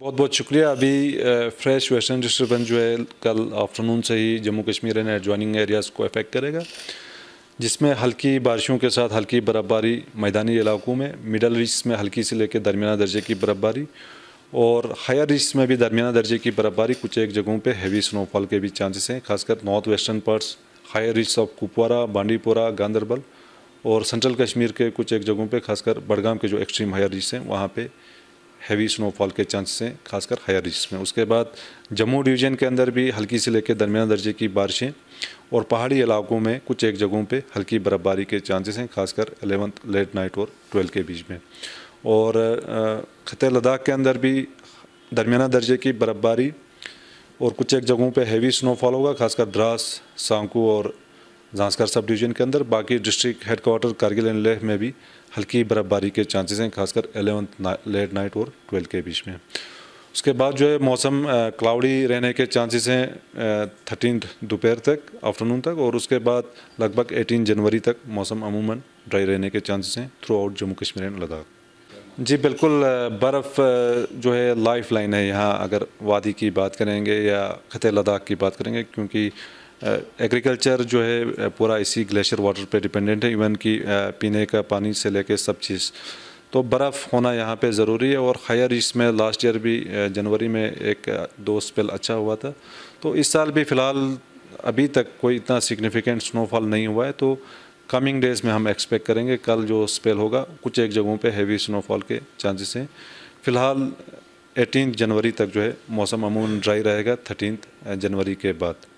बहुत बहुत शुक्रिया अभी फ्रेश वेस्टर्न डिस्टर्बेंस जो है कल आफ्टरनून से ही Jammu Kashmir and adjoining areas को अफेक्ट करेगा जिसमें हल्की बारिशों के साथ हल्की बर्फ़बारी मैदानी इलाकों में मिडल रीच में हल्की से लेकर दरमिया दर्जे की बर्फ़बारी और हायर रीच में भी दरमिया दर्जे की बर्फ़बारी कुछ एक जगहों पर हैवी स्नोफॉल के भी चांसेस हैं खासकर north western parts higher reach of Kupwara Bandipora Ganderbal और सेंट्रल कश्मीर के कुछ एक जगहों पर खासकर बड़गाम के जो एक्सट्रीम हायर रीच हैं वहाँ पर हैवी स्नोफॉल के चांसेस हैं खासकर हायर रिज में उसके बाद जम्मू डिवीज़न के अंदर भी हल्की से लेकर दरमिया दर्जे की बारिशें और पहाड़ी इलाकों में कुछ एक जगहों पे हल्की बर्फ़बारी के चांसेस हैं खासकर एलेवंथ लेट नाइट और ट्वेल्थ के बीच में और ख़तर लद्दाख के अंदर भी दरमिया दर्जे की बर्फ़बारी और कुछ एक जगहों पर हैवी स्नोफॉल होगा खासकर द्रास सांकू और झांसकर सब डिवीज़न के अंदर बाकी district headquarter Kargil and Leh में भी हल्की बर्फ़बारी के चांसेस हैं खासकर एलेवंथ ना, लेट नाइट और ट्वेल्थ के बीच में उसके बाद जो है मौसम क्लाउडी रहने के चांसेस हैं थर्टीन दोपहर तक आफ्टरनून तक और उसके बाद लगभग एटीन जनवरी तक मौसम अमूमन ड्राई रहने के चांसेस हैं throughout Jammu Kashmir and Ladakh जी बिल्कुल बर्फ़ जो है लाइफ लाइन है यहाँ अगर वादी की बात करेंगे या ख़ते लद्दाख की बात करेंगे क्योंकि एग्रीकल्चर जो है पूरा इसी ग्लेशियर वाटर पे डिपेंडेंट है इवन कि पीने का पानी से लेके सब चीज़ तो बर्फ़ होना यहाँ पे ज़रूरी है और हायर इसमें लास्ट ईयर भी जनवरी में एक दो स्पेल अच्छा हुआ था तो इस साल भी फ़िलहाल अभी तक कोई इतना सिग्निफिकेंट स्नोफॉल नहीं हुआ है तो कमिंग डेज़ में हम एक्सपेक्ट करेंगे कल जो स्पेल होगा कुछ एक जगहों पर हैवी स्नोफॉल के चांसेस हैं फ़िलहाल एटीन जनवरी तक जो है मौसम अमूमन ड्राई रहेगा थर्टीन जनवरी के बाद